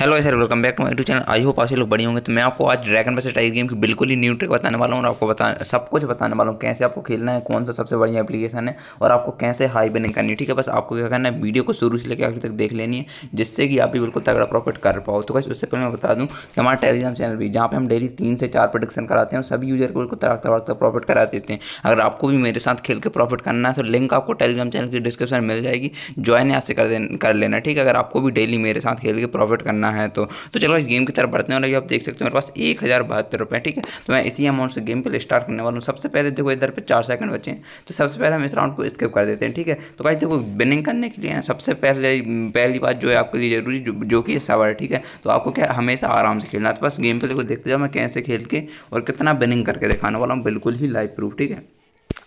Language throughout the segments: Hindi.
hello sir welcome back to my YouTube channel I hope आप लोग बड़े होंगे तो मैं आपको आज ड्रैगन बस टाइप गेम की बिल्कुल ही न्यू ट्रिक बताने वाला हूँ और आपको बता सब कुछ बताने वाला हूँ कैसे आपको खेलना है कौन सा सबसे बढ़िया एप्लीकेशन है और आपको कैसे हाई बेनिंग करनी है ठीक है बस आपको क्या करना है वीडियो को शुरू से लेकर आखिर तक देख लेनी है जिससे कि आप भी बिल्कुल तगड़ा प्रॉफिट कर पाओ तो बस उससे पहले मैं बता दूँ कि हमारा टेलीग्राम चैनल भी जहाँ पर हम डेली तीन से चार प्रोडिक्शन कराते हैं सभी यूजर को बिल्कुल तड़कता तक प्रॉफिट करा देते हैं अगर आपको भी मेरे साथ खेल के प्रॉफिट करना है तो लिंक आपको टेलीग्राम चैनल की डिस्क्रिप्शन मिल जाएगी ज्वाइन यहाँ से कर लेना ठीक है अगर आपको भी डेली मेरे साथ खेल के प्रॉफिट करना करना है तो तो चलो इस गेम की तरफ बढ़ते हैं और आप देख सकते हो मेरे पास एक हज़ार बहत्तर रुपये ठीक है तो मैं इसी अमाउंट से गेम प्ले स्टार्ट करने वाला हूँ सबसे पहले देखो इधर पर चार सेकंड बचे हैं तो सबसे पहले हम इस राउंड को स्किप कर देते हैं ठीक है तो कहीं देखो विनिंग करने के लिए सबसे पहले पहली बात जो है आपके लिए ज़रूरी जो कि सवर है ठीक है तो आपको क्या हमेशा आराम से खेलना है तो बस गेम पे देखो देखते जाओ मैं कैसे खेल के और कितना बिनिंग करके दिखाने वाला हूँ बिल्कुल ही लाइव प्रूफ ठीक है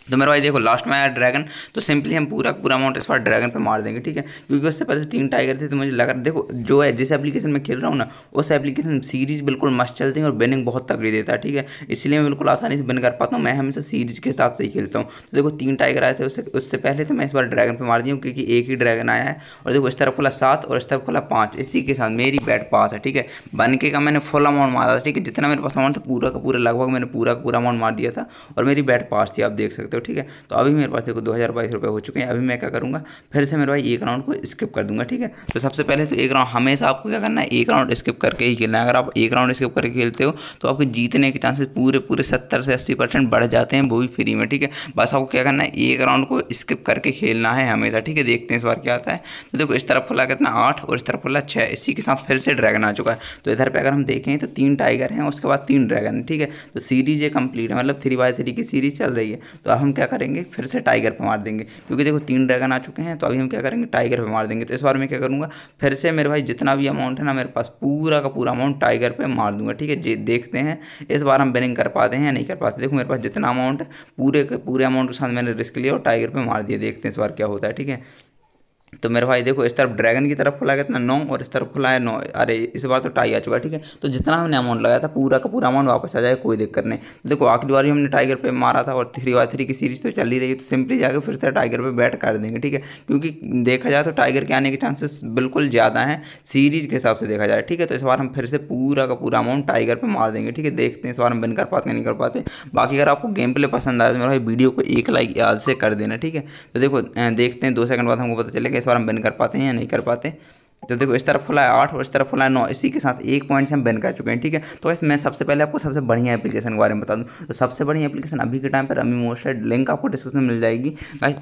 तो मेरा भाई देखो लास्ट में आया ड्रैगन तो सिंपली हम पूरा पूरा अमाउंट इस बार ड्रैगन पे मार देंगे ठीक है क्योंकि उससे पहले तीन टाइगर थे तो मुझे लगा देखो जो है जिस एप्लीकेशन में खेल रहा हूँ ना उस एप्लीकेशन सीरीज बिल्कुल मस्त चलती है और बिनिंग बहुत तगड़ी देता है ठीक है इसलिए मैं बिल्कुल आसानी से बिन कर पाता हूँ मैं हमेशा सीरीज के हिसाब से ही खेलता हूँ तो देखो तीन टाइगर आए थे उससे उससे पहले तो मैं इस बार ड्रैगन पर मार दी हूँ क्योंकि एक ही ड्रैगन आया है और देखो इस तरफ खुला सात और इस तरफ खुला पाँच इसी के साथ मेरी बैट पास है ठीक है बनके का मैंने फुल अमाउंट मारा था ठीक है जितना मेरे पास अमाउंट था पूरा का पूरा लगभग मैंने पूरा का पूरा अमाउंट मार दिया था और मेरी बैट पास थी आप देख सकते हो हो ठीक है तो अभी मेरे पास देखो दो हज़ार बाईस रुपये हो चुके हैं अभी मैं क्या करूँगा फिर से मेरे भाई एक राउंड को स्किप कर दूंगा ठीक है तो सबसे पहले तो एक राउंड हमेशा आपको क्या करना है एक राउंड स्किप करके ही खेलना है अगर आप एक राउंड स्किप करके खेलते हो तो आपके जीतने के चांसेस पूरे पूरे सत्तर से अस्सी परसेंट बढ़ जाते हैं वो भी फ्री में ठीक है बस आपको क्या करना है एक राउंड को स्किप करके खेलना है हमेशा ठीक है देखते हैं इस बार क्या आता है तो देखो इस तरफ खुला कितना आठ और इस तरफ खुला छः इसी के साथ फिर से ड्रैगन आ चुका है तो इधर पर अगर हम देखें तो तीन टाइगर हैं उसके बाद तीन ड्रैगन ठीक है तो सीरीज ये कंप्लीट है मतलब थ्री बाय थ्री की सीरीज चल रही है तो अब हम क्या करेंगे फिर से टाइगर पे मार देंगे क्योंकि देखो तीन ड्रैगन आ चुके हैं तो अभी हम क्या करेंगे टाइगर पे मार देंगे तो इस बार मैं क्या करूँगा फिर से मेरे भाई जितना भी अमाउंट है ना मेरे पास पूरा का पूरा अमाउंट टाइगर पर मार दूंगा ठीक है देखते हैं इस बार हम बिनिंग कर पाते हैं या नहीं कर पाते देखो मेरे पास जितना अमाउंट है पूरे पूरे अमाउंट के साथ मैंने रिस्क लिया और टाइगर पर मार दिया देखते हैं इस बार क्या होता है ठीक है तो मेरे भाई देखो इस तरफ ड्रैगन की तरफ खुला कितना नौ और इस तरफ खुला है नौ अरे इस बार तो टाई आ चुका ठीक है तो जितना हमने अमाउंट लगाया था पूरा का पूरा अमाउंट वापस आ जाए कोई दिक्कत नहीं देखो आखिरी बार भी हमने टाइगर पे मारा था और थ्री बाय थ्री की सीरीज तो चल ही रही है तो सिंपली जाकर फिर से टाइगर पर बैट कर देंगे ठीक है क्योंकि देखा जाए तो टाइगर के आने के चांसेस बिल्कुल ज़्यादा हैं सीरीज के हिसाब से देखा जाए ठीक है तो इस बार हम फिर से पूरा का पूरा अमाउंट टाइगर पर मार देंगे ठीक है देखते हैं इस बार हम बिन कर पाते नहीं कर पाते बाकी अगर आपको गेम प्ले पसंद आया तो मेरे भाई वीडियो को एक लाइक याद से कर देना ठीक है तो देखो देखते हैं दो सेकंड बाद हमको पता चलेगा इस बार हम बिन कर पाते हैं या नहीं कर पाते तो देखो इस तरफ खुला है आठ और इस तरफ खुला है नौ इसी के साथ एक पॉइंट से हम बैन कर चुके हैं ठीक है तो मैं सबसे पहले आपको सबसे बढ़िया एप्लीकेशन के बारे में बता दूँ तो सबसे बढ़िया एप्लीकेशन अभी के टाइम पर अमी मोस्टेड लिंक आपको डिस्क्रिप्शन मिल जाएगी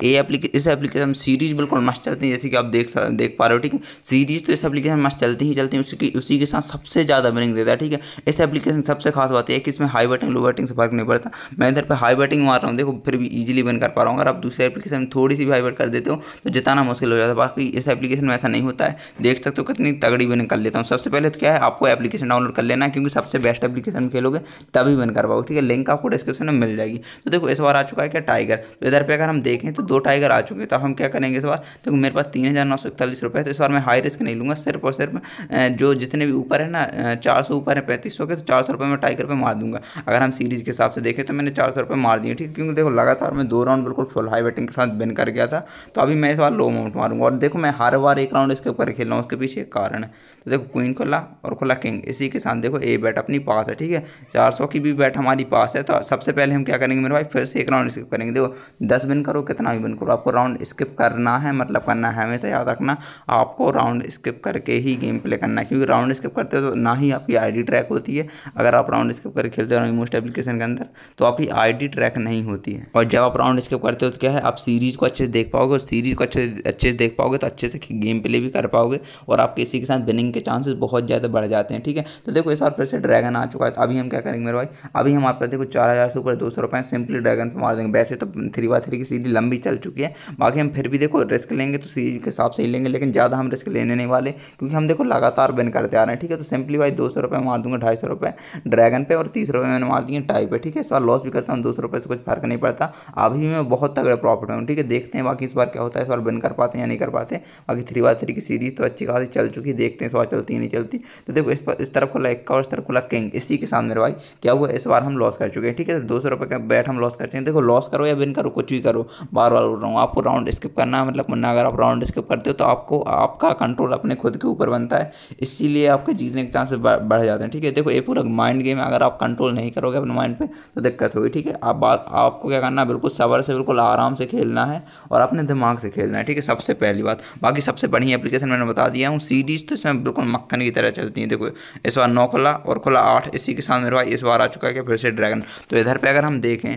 ये इस एप्लीकेशन सीरीज बिल्कुल मस्त चलती है जैसे कि आप देख देख पा रहे हो ठीक है सीरीज तो इस एप्लीकेशन मस्त चलती ही चलती है उसकी उसी के साथ सबसे ज़्यादा बनिंग देता है ठीक है इस एप्लीकेशन सबसे खास बात है कि इसमें हाई बैटिंग लो बैटिंग से फर्क नहीं पड़ता मैं इधर पर हाई बैटिंग मार रहा हूँ देखो फिर भी ईजिली बन कर पा रहा हूँ अगर आप दूसरे एप्लीकेशन में थोड़ी सी भी हाई बैट कर देते हो तो जिताना मुश्किल हो जाता है बाकी इस एप्लीकेशन में ऐसा नहीं होता है देख सकते हो कितनी तगड़ी विन कर लेता हूँ सबसे पहले तो क्या है आपको एप्लीकेशन डाउनलोड कर लेना है क्योंकि सबसे बेस्ट एप्लीकेशन खेलोगे तभी विन कर पाओगे ठीक है लिंक आपको डिस्क्रिप्शन में मिल जाएगी तो देखो इस बार आ चुका है क्या टाइगर तो इधर पर अगर हम देखें तो दो टाइगर आ चुके हैं तो हम क्या करेंगे इस बार देखो मेरे पास तीन हज़ार नौ सौ इकतालीस रुपये तो इस बार मैं हाई रिस्क नहीं लूँगा सिर्फ और सिर्फ जो जितने भी ऊपर है ना चार सौ ऊपर है पैंतीस सौ के तो चार सौ रुपये मैं टाइगर पर मार दूंगा अगर हम सीरीज़ के हिसाब से देखें तो मैंने चार सौ रुपये मार दिए ठीक है क्योंकि देखो लगातार मैं दो राउंड बिल्कुल फुल हाई बैटिंग के साथ विन कर गया था तो अभी मैं इस बार लो अमाउंट मारूंगा और देखो मैं हर बार एक राउंड स्किप ऊपर खेल ना उसके पीछे कारण है तो देखो क्वीन खुला और खुला किंग इसी के साथ देखो ए बैट अपनी पास है ठीक है चार सौ की भी बैट हमारी पास है तो सबसे पहले हम क्या करेंगे मेरे भाई फिर से एक राउंड स्किप करेंगे देखो दस बिन करो कितना भी बिन करो आपको राउंड स्किप करना है मतलब करना है हमेशा याद रखना आपको राउंड स्किप करके ही गेम प्ले करना है क्योंकि राउंड स्किप करते हो तो ना ही आपकी आई ट्रैक होती है अगर आप राउंड स्किप करके खेलते हो मोस्ट एप्लीकेशन के अंदर तो आपकी आई ट्रैक नहीं होती है और जब आप राउंड स्किप करते हो तो क्या है आप सीरीज़ को अच्छे से देख पाओगे और सीरीज़ को अच्छे अच्छे से देख पाओगे तो अच्छे से गेम प्ले भी कर पाओगे और आपके इसी के साथ विनिंग के चांसेस बहुत ज़्यादा बढ़ जाते हैं ठीक है तो देखो इस बार फिर से ड्रैगन आ चुका है तो अभी हम क्या करेंगे मेरे भाई अभी हम आप देखो चार हज़ार से ऊपर दो सौ रुपए सिंपली ड्रैगन पर मार देंगे वैसे तो थ्री बाय थ्री की सीरीज लंबी चल चुकी है बाकी हम फिर भी देखो रिस्क लेंगे तो सीरीज के हिसाब से ही लेंगे लेकिन ज़्यादा हम रिस्क लेने नहीं वाले क्योंकि हम देखो लगातार विन करते आ रहे हैं ठीक है तो सिंपली भाई दो सौ रुपए मार दूंगा ढाई सौ रुपए ड्रैगन पे और तीस रुपये मैंने मार दिए टाई पे ठीक है इस बार लॉस भी करता हूँ दो सौ रुपए से कुछ फर्क नहीं पड़ता अभी भी मैं बहुत तगड़े प्रॉफिट हूँ ठीक है देखते हैं बाकी इस बार क्या होता है इस बार बिन कर पाते हैं या नहीं कर पाते बाकी थ्री बाय थ्री की सीरीज तो अच्छी खासी चल चुकी है देखते हैं इस बार चलती है नहीं चलती तो देखो इस पर इस तरफ खुला इक्का और इस तरफ खुला किंग इसी के साथ मेरे भाई क्या हुआ इस बार हम लॉस कर चुके हैं ठीक है तो दो सौ रुपये का बैट हम लॉस कर चुके हैं देखो लॉस करो या विन करो कुछ भी करो बार बार बोल रहा हूँ आपको राउंड स्किप करना है मतलब अगर आप राउंड स्किप करते हो तो आपको आपका कंट्रोल अपने खुद के ऊपर बनता है इसीलिए आपके जीतने के चांसेस बढ़ जाते हैं ठीक है देखो ये पूरा माइंड गेम अगर आप कंट्रोल नहीं करोगे अपने माइंड पर तो दिक्कत होगी ठीक है आप बात आपको क्या करना है बिल्कुल सबर से बिल्कुल आराम से खेलना है और अपने दिमाग से खेलना है ठीक है सबसे पहली बात बाकी सबसे बढ़िया एप्लीकेशन मैंने बता बता दिया हूँ सीरीज तो इसमें बिल्कुल मक्खन की तरह चलती है देखो इस बार नौ खुला और खुला आठ इसी के साथ मेरे भाई इस बार आ चुका है कि फिर से ड्रैगन तो इधर पर अगर हम देखें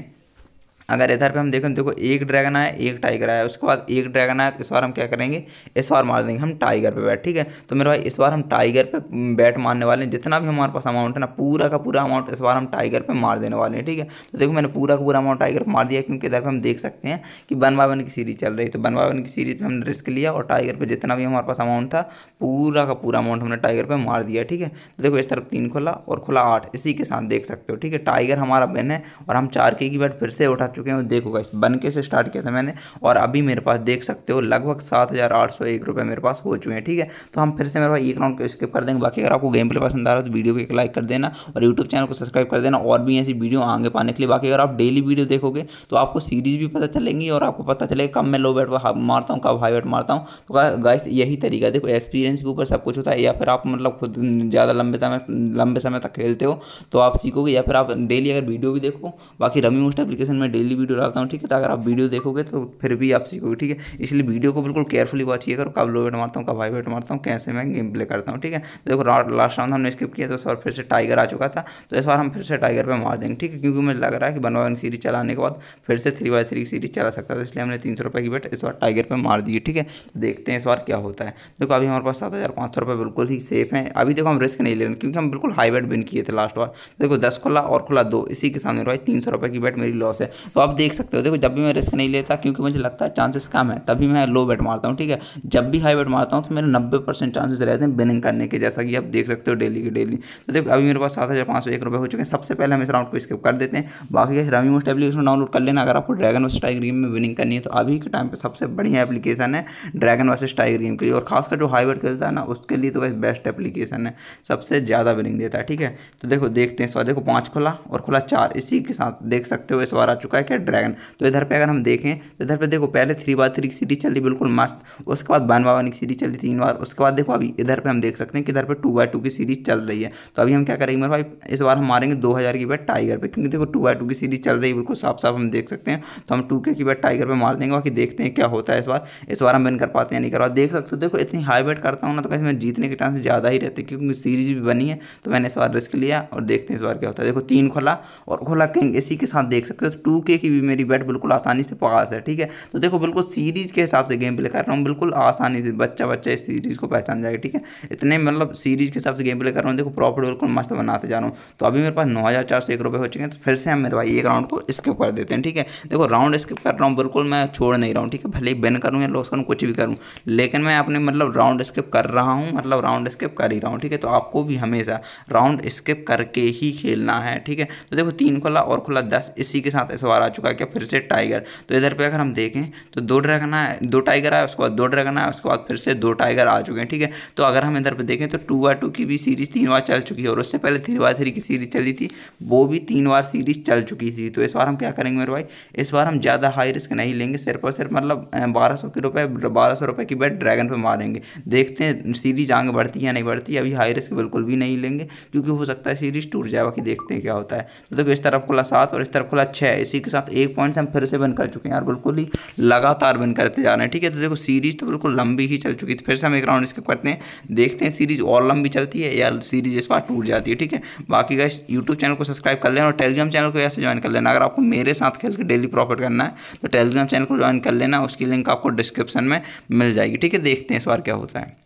अगर इधर पे हम देखें तो देखो एक ड्रैगन आया एक टाइगर आया उसके बाद एक ड्रैगन आया तो इस बार हम क्या करेंगे इस बार मार देंगे हम टाइगर पे बैट ठीक है तो मेरे भाई इस बार हम टाइगर पे बैट मारने वाले हैं जितना भी हमारे पास अमाउंट है ना पूरा का पूरा अमाउंट इस बार हम टाइगर पर मार देने वाले हैं ठीक है तो देखो मैंने पूरा का पूरा अमाउंट टाइगर पर मार दिया क्योंकि इधर पर हम देख सकते हैं कि वन बाय वन की सीरीज चल रही है तो वन बाय वन की सीरीज पर हमने रिस्क लिया और टाइगर पर जितना भी हमारे पास अमाउंट था पूरा का पूरा अमाउंट हमने टाइगर पर मार दिया ठीक है तो देखो इस तरफ तीन खुला और खुला आठ इसी के साथ देख सकते हो ठीक है टाइगर हमारा बिन है और हम चार के की बैट फिर से उठा चुके हैं देखोगा गाइस बन के से स्टार्ट किया था मैंने और अभी मेरे पास देख सकते हो लगभग सात हज़ार आठ सौ एक रुपये मेरे पास हो चुके हैं ठीक है तो हम फिर से मेरे पास एक राउंड को स्किप कर देंगे बाकी अगर आपको गेम प्ले पसंद आ रहा है तो वीडियो को एक लाइक कर देना और यूट्यूब चैनल को सब्सक्राइब कर देना और भी ऐसी वीडियो आगे पाने के लिए बाकी अगर आप डेली वीडियो देखोगे तो आपको सीरीज भी पता चलेंगी और आपको पता चलेगा कब मैं लो बैट मारता हूँ कब हाई बैट मारता हूँ तो गाइस यही तरीका देखो एक्सपीरियंस के ऊपर सब कुछ होता है या फिर आप मतलब खुद ज़्यादा लंबे समय लंबे समय तक खेलते हो तो आप सीखोगे या फिर आप डेली अगर वीडियो भी देखो बाकी रमी मोस्ट एप्लीकेशन में डेली वीडियो डालता हूँ ठीक है तो अगर आप वीडियो देखोगे तो फिर भी आप सीखोगे ठीक है इसलिए वीडियो को बिल्कुल केयरफुली वॉच किया करो कब लो वेट मारता हूँ कब हाई वेट मारता हूँ कैसे मैं गेम प्ले करता हूँ ठीक है तो देखो लास्ट राउंड हमने स्किप किया तो इस बार फिर से टाइगर आ चुका था तो इस बार हम फिर से टाइगर पर मार देंगे ठीक है क्योंकि मुझे लग रहा है कि वन वन सीरीज चलाने के बाद फिर से थ्री बाई थ्री सीरीज चला सकता है तो इसलिए हमने तीन सौ रुपये की बेट इस बार टाइगर पर मार दी ठीक है तो देखते हैं इस बार क्या होता है देखो अभी हमारे पास सात हज़ार पाँच सौ रुपये बिल्कुल ही सेफ है अभी देखो हम रिस्क नहीं ले रहे क्योंकि हम बिल्कुल हाई बेट बिन किए थे लास्ट बार देखो दस खुला और खुला दो इसी के सामने भाई तीन सौ रुपये की बेट मेरी लॉस है तो आप देख सकते हो देखो जब भी मैं रिस्क नहीं लेता क्योंकि मुझे लगता है चांसेस कम है तभी मैं लो बैट मारता हूँ ठीक है जब भी हाई बैट मारता हूँ तो मेरे नब्बे परसेंट चांसेस रहते हैं बिनिंग करने के जैसा कि आप देख सकते हो डेली की डेली तो देखो अभी मेरे पास सात हज़ार पाँच सौ एक रुपये हो चुके हैं सबसे पहले हम इस राउंड को स्किप कर देते हैं बाकी इस रमी मोस्ट एप्लीकेशन डाउनलोड कर लेना अगर आपको ड्रैगन वर्स टाइगर गेम में विनिंग करनी है तो अभी के टाइम पर सबसे बढ़िया एप्लीकेशन है ड्रैगन वर्सेज टाइगर गेम के लिए और खासकर जो हाई बैट खेलता है ना उसके लिए तो बेस्ट एप्लीकेशन है सबसे ज़्यादा विनिंग देता है ठीक है तो देखो देखते हैं इस बार देखो पाँच खुला और खुला चार इसी के साथ देख सकते हो इस बार आ चुका है चुका है क्या ड्रैगन तो इधर पे अगर हम देखें तो इधर पे देखो पहले थ्री बार थ्री की सीरीज चल रही बिल्कुल मस्त उसके बाद वन बाय वन की सीरीज चल रही तीन बार उसके बाद देखो अभी इधर पे हम देख सकते हैं कि इधर पे टू बाय टू की सीरीज चल रही है तो अभी हम क्या करेंगे मेरे भाई इस बार हम मारेंगे दो हज़ार की बैट टाइगर पर क्योंकि देखो टू बाय टू की सीरीज चल रही है बिल्कुल साफ साफ हम देख सकते हैं तो हम टू के की बैट टाइगर पर मार देंगे बाकी देखते हैं क्या होता है इस बार इस बार हम बन कर पाते हैं नहीं कर पाते देख सकते हो देखो इतनी हाई बैट करता हूँ ना तो कैसे मैं जीतने के चांस ज़्यादा ही रहते क्योंकि सीरीज भी बनी है तो मैंने इस बार रिस्क लिया और देखते हैं इस बार क्या होता है देखो तीन खोला और खोला किंग इसी के साथ देख सकते हो टू सकती है कि मेरी बैट बिल्कुल आसानी से पास है ठीक है तो देखो बिल्कुल सीरीज़ के हिसाब से गेम प्ले कर रहा हूँ बिल्कुल आसानी से बच्चा बच्चा इस सीरीज़ को पहचान जाएगा ठीक है इतने मतलब सीरीज़ के हिसाब से गेम प्ले कर रहा हूँ देखो प्रॉफिट बिल्कुल मस्त बनाते जा रहा हूँ तो अभी मेरे पास नौ हज़ार चार सौ एक रुपये हो चुके हैं तो फिर से हम मेरे भाई एक राउंड को स्किप कर देते हैं ठीक है देखो राउंड स्किप कर रहा हूँ बिल्कुल मैं छोड़ नहीं रहा हूँ ठीक है भले ही बेन करूँ या लॉस करूँ कुछ भी करूँ लेकिन मैं अपने मतलब राउंड स्किप कर रहा हूँ मतलब राउंड स्किप कर ही रहा हूँ ठीक है तो आपको भी हमेशा राउंड स्किप करके ही खेलना है ठीक है तो देखो तीन खुला और खुला दस इसी के साथ इस बार बार आ चुका है क्या फिर से टाइगर तो इधर पे अगर हम देखें तो दो ड्रैगन आए दो टाइगर आए उसके बाद दो ड्रैगन आए उसके बाद फिर से दो टाइगर आ चुके हैं ठीक है तो अगर हम इधर पर देखें तो टू बाय टू की भी सीरीज़ तीन बार चल चुकी है और उससे पहले थ्री बाय थ्री की सीरीज़ चली थी वो भी तीन बार सीरीज़ चल चुकी थी तो इस बार हम क्या करेंगे मेरे भाई इस बार हम ज़्यादा हाई रिस्क नहीं लेंगे सिर्फ और सिर्फ मतलब बारह सौ की रुपये बारह सौ रुपये की बैट ड्रैगन पर मारेंगे देखते हैं सीरीज आगे बढ़ती या नहीं बढ़ती अभी हाई रिस्क बिल्कुल भी नहीं लेंगे क्योंकि हो सकता है सीरीज टूट जाए बाकी देखते हैं क्या होता है तो देखो इस तरफ खुला सात और इस तरफ खुला छः इसी के साथ एक पॉइंट से हम फिर से बन कर चुके हैं यार बिल्कुल ही लगातार बन करते जा रहे हैं ठीक है तो देखो सीरीज तो बिल्कुल लंबी ही चल चुकी थी फिर से हम एक राउंड इसके करते हैं देखते हैं सीरीज और लंबी चलती है या सीरीज इस बार टूट जाती है ठीक है बाकी का यूट्यूब चैनल को सब्सक्राइब कर लेना और टेलीग्राम चैनल को ऐसे ज्वाइन कर लेना अगर आपको मेरे साथ खेल के डेली प्रॉफिट करना है तो टेलीग्राम चैनल को ज्वाइन कर लेना उसकी लिंक आपको डिस्क्रिप्शन में मिल जाएगी ठीक है देखते हैं इस बार क्या होता है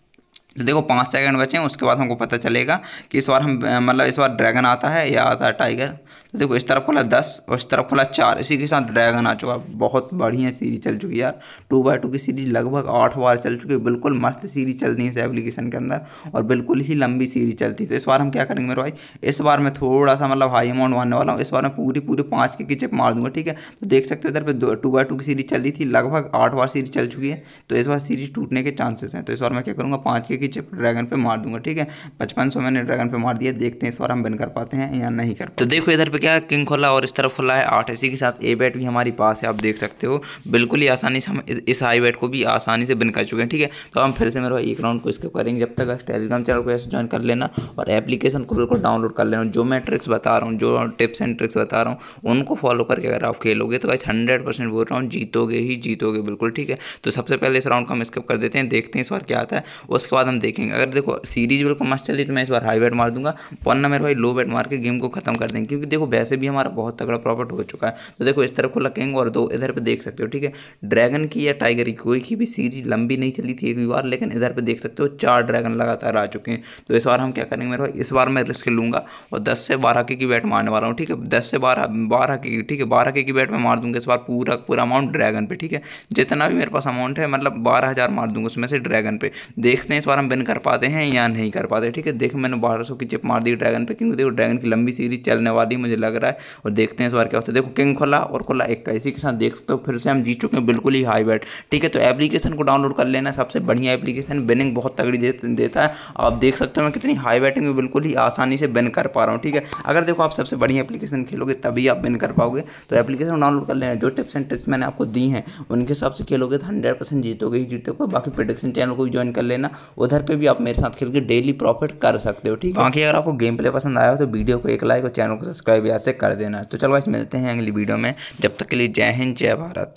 तो देखो पाँच सेकंड बचे हैं उसके बाद हमको पता चलेगा कि इस बार हम मतलब इस बार ड्रैगन आता है या आता है टाइगर तो देखो इस तरफ खोला दस और इस तरफ खोला चार इसी के साथ ड्रैगन आ चुका बहुत बढ़िया सीरीज चल चुकी है यार टू बाई टू की सीरीज लगभग आठ बार चल चुकी है बिल्कुल मस्त सीरीज चलती है इस एप्लीकेशन के अंदर और बिल्कुल ही लंबी सीरीज चलती है तो इस बार हम क्या करेंगे मेरे भाई इस बार मैं थोड़ा सा मतलब हाई अमाउंट मारने वाला हूँ इस बार मैं पूरी पूरी पाँच की चिप मार दूँगा ठीक है तो देख सकते हो इधर पर टू बाई टू की सीरीज चल रही थी लगभग आठ बार सीरीज चल चुकी है तो इस बार सीरीज टूटने के चांसेस हैं तो इस बार मैं क्या करूँगा पाँच के कि चिप ड्रैगन पे मार दूंगा ठीक है पचपन सौ मैंने ड्रैगन पे मार दिया देखते हैं इस बार हम बिन कर पाते हैं या नहीं कर तो देखो इधर पे क्या किंग खोला और इस तरफ खुला है आठ एसी के साथ ए बैट भी हमारे पास है आप देख सकते हो बिल्कुल ही आसानी से हम इस आई बैट को भी आसानी से बिन कर चुके हैं ठीक है तो हम फिर से मेरे एक राउंड को स्किप करेंगे जब तक टेलीग्राम चैनल को ऐसे ज्वाइन कर लेना और एप्लीकेशन को बिल्कुल डाउनलोड कर लेना जो मैं ट्रिक्स बता रहा हूँ जो टिप्स एंड ट्रिक्स बता रहा हूँ उनको फॉलो करके अगर आप खेलोगे तो ऐसे हंड्रेड बोल रहा हूँ जीतोगे ही जीतोगे बिल्कुल ठीक है तो सबसे पहले इस राउंड को हम स्किप कर देते हैं देखते हैं इस बार क्या आता है उसके बाद हम देखेंगे अगर देखो सीरीज बिल्कुल मस्त चली तो मैं इस बार हाई बैट मार दूंगा वरना मेरे भाई लो बैट मार के गेम को खत्म कर देंगे क्योंकि देखो वैसे भी हमारा बहुत तगड़ा प्रॉफिट हो चुका है तो देखो इस तरफ को लगेंगे और दो इधर पर देख सकते हो ठीक है ड्रैगन की या टाइगर की कोई की भी सीरीज लंबी नहीं चली थी एक बार लेकिन इधर पर देख सकते हो चार ड्रैगन लगातार आ चुके हैं तो इस बार हम क्या करेंगे मेरे भाई इस बार मैं रिस्क लूँगा और दस से बारह के की बैट मारने वाला हूँ ठीक है दस से बारह बारह के ठीक है बारह के की बैट मैं मार दूंगा इस बार पूरा पूरा अमाउंट ड्रैगन पे ठीक है जितना भी मेरे पास अमाउंट है मतलब बारह हज़ार मार दूंगा उसमें से ड्रैगन पे देखते हैं इस बार हम बिन कर पाते हैं या नहीं कर पाते ठीक है देखो मैंने बारह सौ की चिप मार दी ड्रैगन पे क्योंकि देखो ड्रैगन की लंबी सीरीज चलने वाली मुझे लग रहा है और देखते हैं इस बार क्या होता है देखो किंग खोला और खोला एक का इसी के साथ देख सकते हो फिर से हम जीत चुके हैं बिल्कुल ही हाई बैट ठीक है तो एप्लीकेशन को डाउनलोड कर लेना सबसे बढ़िया एप्लीकेशन बिनिंग बहुत तगड़ी देता है आप देख सकते हो मैं कितनी हाई बैटिंग में बिल्कुल ही आसानी से बिन कर पा रहा हूँ ठीक है अगर देखो आप सबसे बढ़िया एप्लीकेशन खेलोगे तभी आप बिन कर पाओगे तो एप्लीकेशन डाउनलोड कर लेना जो टिप्स एंड ट्रिक्स मैंने आपको दी हैं उनके हिसाब से खेलोगे तो हंड्रेड परसेंट जीतोगे ही जीतोगे बाकी प्रोडक्शन चैनल को भी ज्वाइन कर लेना उधर इधर पे भी आप मेरे साथ खेल के डेली प्रॉफिट कर सकते हो ठीक है बाकी अगर आपको गेम प्ले पसंद आया हो तो वीडियो को एक लाइक और चैनल को सब्सक्राइब यहाँ से कर देना तो चलो आज मिलते हैं अगली वीडियो में जब तक के लिए जय हिंद जय भारत